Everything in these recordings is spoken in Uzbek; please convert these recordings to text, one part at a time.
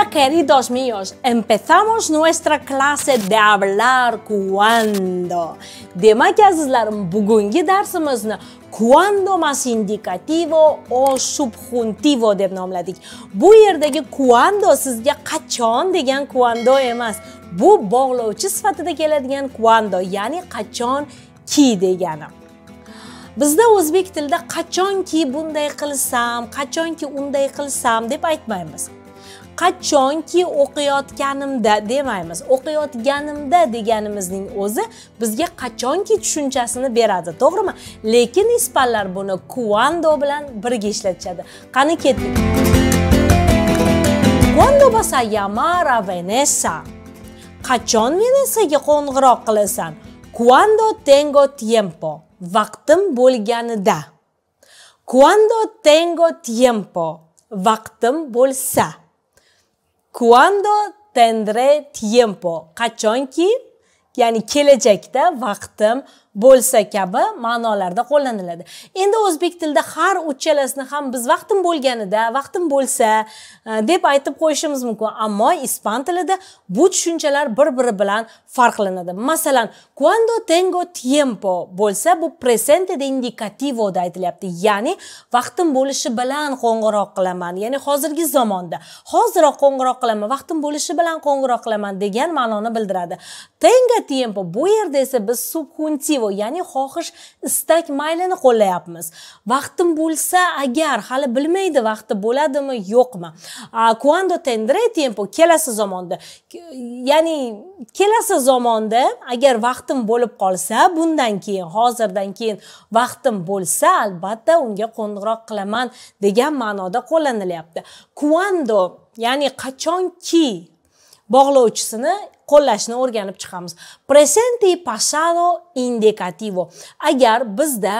Hola queridos míos, empezamos nuestra clase de hablar cuando. Demak azizlar, bugungi darsimizni cuando mas indicativo o subjuntivo deb nomladik. Bu yerdagi cuando sizga qachon degan cuando emas. Bu bog'lovchi sifatida keladigan cuando, ya'ni qachon ki degani. bizda o'zbek tilida qachonki bunday qilsam qachonki unday qilsam deb aytmaymiz qachonki o'qiyotganimda demaymiz o'qiyotganimda deganimizning o'zi bizga qachonki tushunchasini beradi to'g'rimi lekin ispanlar buni kuando bilan birga ishlatishadi qani ketdik quando vas a llamar a venesa qachon venesaga qo'ng'iroq qilasan cuando tengo tiempo vaqtim bo'lganida cuando tengo tiempo vaqtim bo'lsa Cuando tendré tiempo. Qachonki, ya'ni kelajakda vaqtim bo'lsa kabi ma'nolarda qo'llaniladi endi o'zbek tilida har uchalasini ham biz vaqtim bo'lganida vaqtim bo'lsa e, deb aytib qo'yishimiz mumkin ammo ispan tilida bu tushunchalar bir biri bilan farqlanadi masalan cuando tengo tiempo bo'lsa bu presente de indicativo da aytilyapti ya'ni vaqtim bo'lishi bilan qo'ng'iroq qilaman ya'ni hozirgi zamonda hoziroq qo'ng'iroq qilaman vaqtim bo'lishi bilan qo'ng'iroq qilaman degan ma'noni bildiradi tengo tiempo bu yerda esa biz subjuntiv дева ya'ni xohish istak maylini qo'llayapmiz vaqtim bo'lsa agar hali bilmaydi vaqti bo'ladimi yo'qmi quando tendré tiempo kelasi zamonda ya'ni kelasi zamonda agar vaqtim bo'lib qolsa bundan keyin hozirdan keyin vaqtim bo'lsa albatta unga qo'ng'iroq qilaman degan ma'noda qo'llanilyapti quando ya'ni qachonki bog'lovchisini qo'llashni o'rganib chiqamiz presente pasado indicativo agar bizda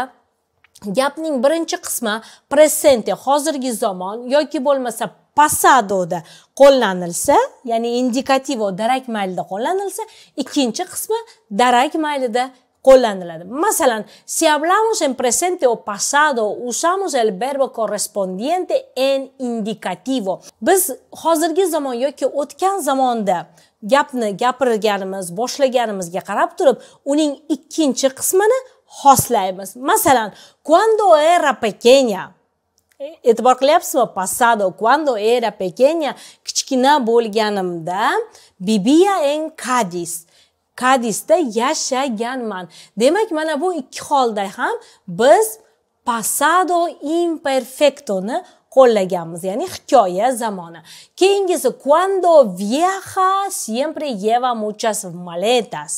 gapning birinchi qismi presente hozirgi zamon yoki bo'lmasa pasadoda qo'llanilsa ya'ni indikativo darak maylida qo'llanilsa ikkinchi qismi darak maylida qo'llaniladi masalan si hablamos en presente o pasado usamos el verbo correspondiente en indicativo biz hozirgi zamon yoki o'tgan zamonda gapni gapirganimiz boshlaganimizga qarab turib uning ikkinchi qismini xoslaymiz masalan cuando era pequeña eh, e'tibor qilyapsizmi pasado cuando era pequeña kichkina bo'lganimda vivía en Cádiz. kadisda yashaganman demak mana bu ikki holda ham biz pasado imperfectoni qo'llaganmiz ya'ni hikoya zamoni keyingisi cuando viaja siempre lleva muchas maletas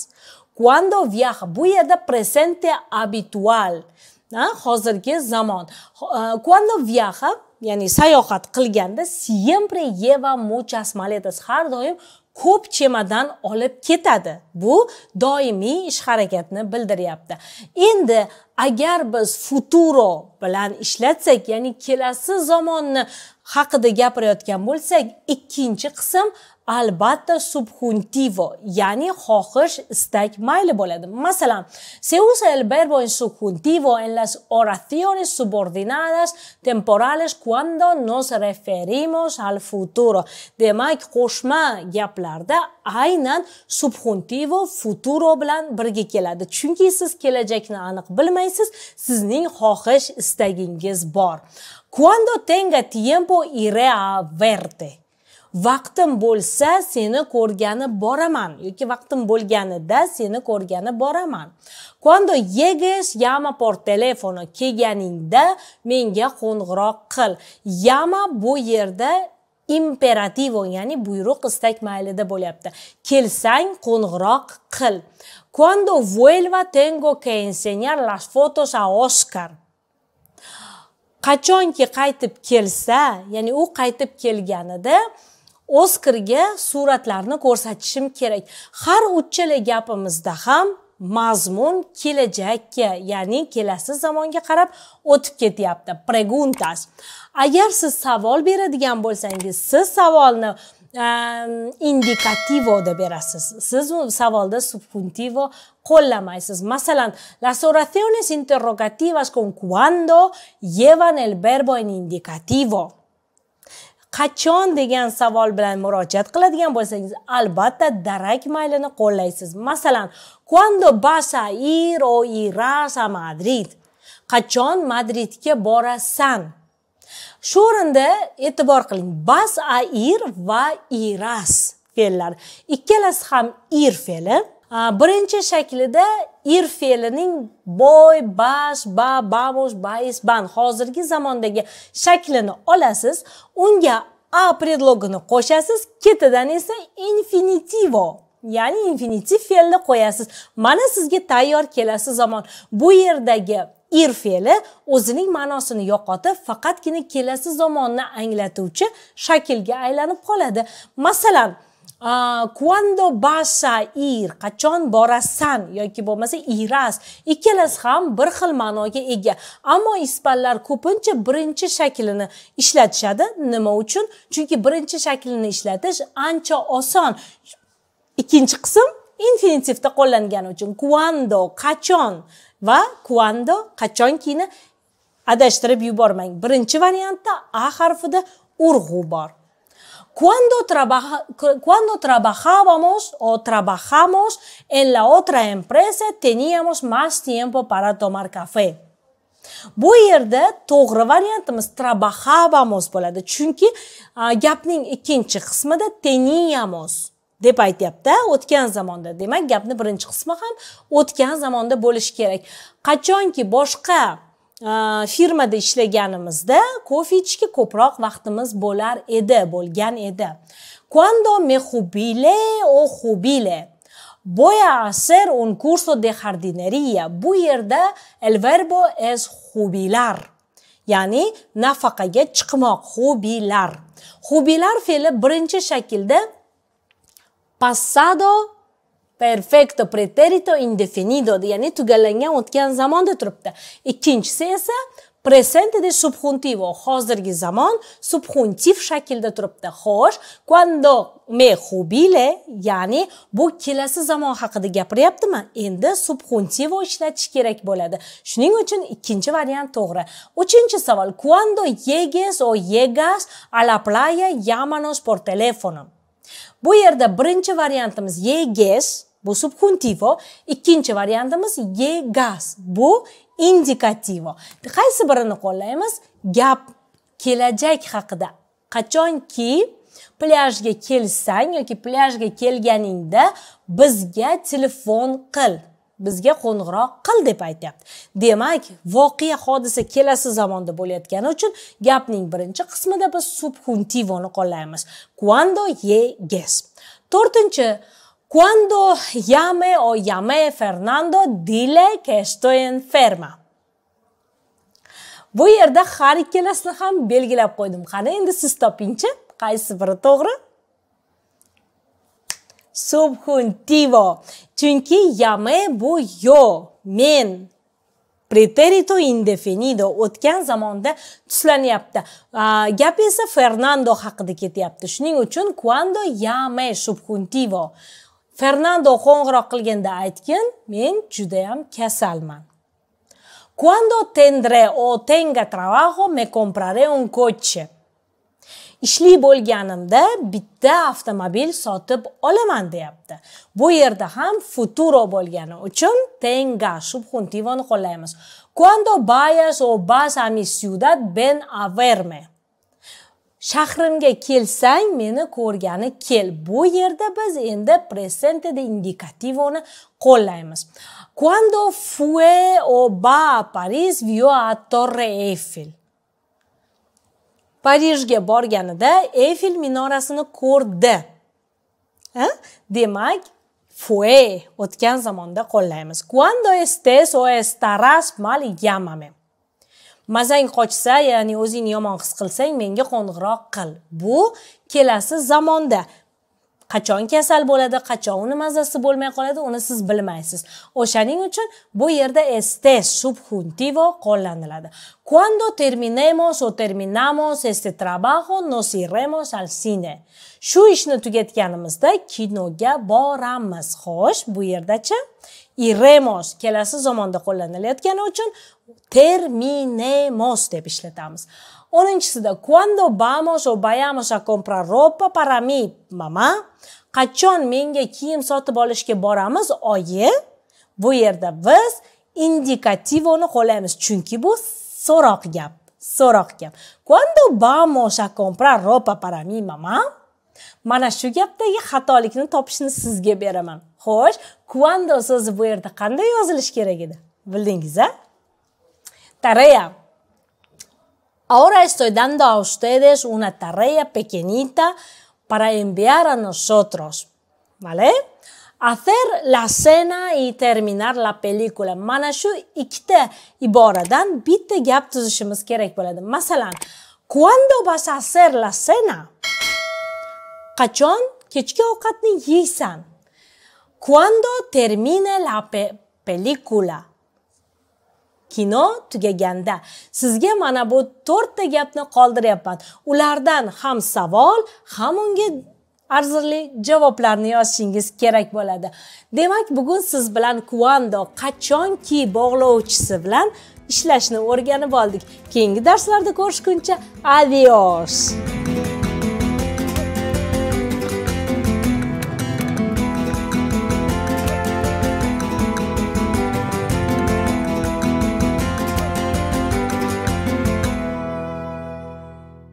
cuando viaja bu yerda presente habitual hozirgi zamon cuando e, viaja ya'ni sayohat qilganda siempre lleva muchas maletas har doim ko'p chemadan olib ketadi bu doimiy ish harakatni bildiryapti endi agar biz futuro bilan ishlatsak ya'ni kelasi zamonni haqida gapirayotgan bo'lsak ikkinchi qism Al albatta subjuntivo ya'ni xohish istak mayli bo'ladi masalan se usa el verbo en subjuntivo en las oraciones subordinadas temporales cuando nos referimos al futuro De demak qo'shma gaplarda aynan subjuntivo futuro bilan birga keladi chunki siz kelajakni aniq bilmaysiz sizning xohish istagingiz bor cuando tenga tiempo iré a verte vaqtim bo'lsa seni ko'rgani boraman yoki vaqtim bo'lganida seni ko'rgani boraman quando llegues llama por telefono kelganingda menga qo'ng'iroq qil yama bu yerda imperativo ya'ni buyruq istak maylida bo'lyapti kelsang qo'ng'iroq qil quando vuelva tengo que enseñar las fotos a oscar qachonki qaytib kelsa ya'ni u qaytib kelganida oskarga suratlarni ko'rsatishim kerak har uchala gapimizda ham mazmun kelajakka ya'ni kelasi zamonga qarab o'tib ketyapti preguntas agar siz savol beradigan bo'lsangiz siz savolni ehm, indikativo deb berasiz siz savolda subjuntivo qo'llamaysiz masalan las oraciones interrogativas con cuando llevan el verbo en indicativo qachon degan savol bilan murojaat qiladigan bo'lsangiz albatta darak maylini qo'llaysiz masalan quando vas a ir o iras a madrid qachon madridga borasan shu o'rinda e'tibor qiling bas a ir va iras fe'llar ikkalasi ham ir fe'li birinchi shaklida ir fe'lining boy bash ba bamos bais ban hozirgi zamondagi shaklini olasiz unga a predlogini qo'shasiz ketidan esa infinitivo ya'ni infinitiv fe'lni qo'yasiz mana sizga tayyor kelasi zamon bu yerdagi ir fe'li o'zining ma'nosini yo'qotib faqatgina kelasi zamonni anglatuvchi shaklga aylanib qoladi masalan quando vas a ir qachon borasan yoki bo'lmasa iras ikkalasi ham bir xil ma'noga ega ammo ispanlar ko'pincha birinchi shaklini ishlatishadi nima uchun chunki birinchi shaklini ishlatish ancha oson ikkinchi qism infinitivda qo'llangani uchun quando qachon va quando qachon adashtirib yubormang birinchi variantda a harfida urg'u bor Cuando, trabaja, cuando trabajábamos o trabajamos en la otra empresa, teníamos más tiempo para tomar café. bu yerda to'g'ri variantimiz trabajábamos bo'ladi chunki gapning ikkinchi qismida teníamos deb aytyapti o'tgan zamonda demak gapni birinchi qismi ham o'tgan zamonda bo'lishi kerak qachonki boshqa firmada ishlaganimizda kofe ichishga ko'proq vaqtimiz bo'lar edi bo'lgan edi quando me jubile o jubile voy a hacer un curso de jardinería bu yerda el verbo es jubilar ya'ni nafaqaga chiqmoq jubilar jubilar fe'li birinchi shaklda passado Perfecto, pretérito indefinido ya'ni tugallangan o'tgan zamonda turibdi ikkinchisi esa presente de subjuntivo hozirgi zamon subjuntiv shaklda turibdi xo'sh quando me jubile ya'ni bu kelasi zamon haqida gapiryaptimi endi subjuntivo ishlatish kerak bo'ladi shuning uchun ikkinchi variant to'g'ri uchinchi savol cuando llegues o llegas a la playa llámanos por teléfono bu yerda birinchi variantimiz yeges Bu subjuntivo. Ikkinchi variantimiz yegas. Bu indikativo. Qaysi birini qo'llaymiz? Gap kelajak haqida. Qachonki plyajga kelsang yoki plyajga kelganingda bizga telefon qil bizga qo'ng'iroq qil deb aytyapti demak voqea hodisa kelasi zamonda bo'layotgani uchun gapning birinchi qismida biz subjuntivoni qo'llaymiz ges. 4 to'rtinchi Cuando llame o llame Fernando, dile que estoy enferma. Bu yerda har ikkalasini ham belgilab qo'ydim. Qani endi siz topingchi, qaysi biri to'g'ri? Subjuntivo. Chunki yame bu yo, men. Preterito indefinido o'tgan zamonda tuslanyapti. Gap esa Fernando haqida ketyapti. Shuning uchun quando yame subjuntivo. fernando qo'ng'iroq qilganda aytgin men juda ham kasalman cuando tendré o tenga trabajo me compraré un coche ishli bo'lganimda bitta avtomobil sotib olaman deyapti bu yerda ham futuro bo'lgani uchun tenga subjuntivoni qo'llaymiz cuando vayas o vas a mi ciudad ven a verme shahrimga kelsang meni ko'rgani kel bu yerda biz endi presente de indikativoni qo'llaymiz quando fue o va paris vio a torre eiffel parijga borganida eiffel minorasini ko'rdi ha? demak fue o'tgan zamonda qo'llaymiz quando estés o estarás mal llámame mazang qochsa ya'ni o'zingni yomon his qilsang menga qo'ng'iroq qil bu kelasi zamonda qachon kasal bo'ladi qachon uni mazasi bo'lmay qoladi uni siz bilmaysiz o'shaning uchun bu yerda este subjuntivo qo'llaniladi cuando terminemos o terminamos este trabajo nos iremos al cine shu ishni tugatganimizda kinoga boramiz xo'sh bu yerdachi iremos kelasi zamonda qo'llanilayotgani uchun terminemos deb ishlatamiz o'ninchisida cuando vamos o vayamos a comprar ropa para mi mama qachon menga kiyim sotib olishga boramiz oyi bu yerda biz indikativoni qo'llaymiz chunki bu so'roq gap so'roq gap cuando vamos a comprar ropa para mi mama mana shu gapdagi xatolikni topishni sizga beraman xo'sh cuando so'zi bu yerda qanday yozilishi kerak edi bildingiz a Tarea. Ahora estoy dando a ustedes una tarea pequeñita para enviar a nosotros, ¿vale? Hacer la cena y terminar la película. Mana shu ikkita iboradan bitta gap tuzishimiz kerak bo'ladi. Masalan, ¿cuándo vas a hacer la cena? Qachon kechki ovqatni yeysan? ¿Cuándo termine la pe película? kino tugaganda sizga mana bu to'rtta gapni qoldiryapman ulardan ham savol ham unga arzirli javoblarni yozishingiz kerak bo'ladi demak bugun siz bilan kuando qachonki bog'lovchisi bilan ishlashni o'rganib oldik keyingi darslarda ko'rishguncha adios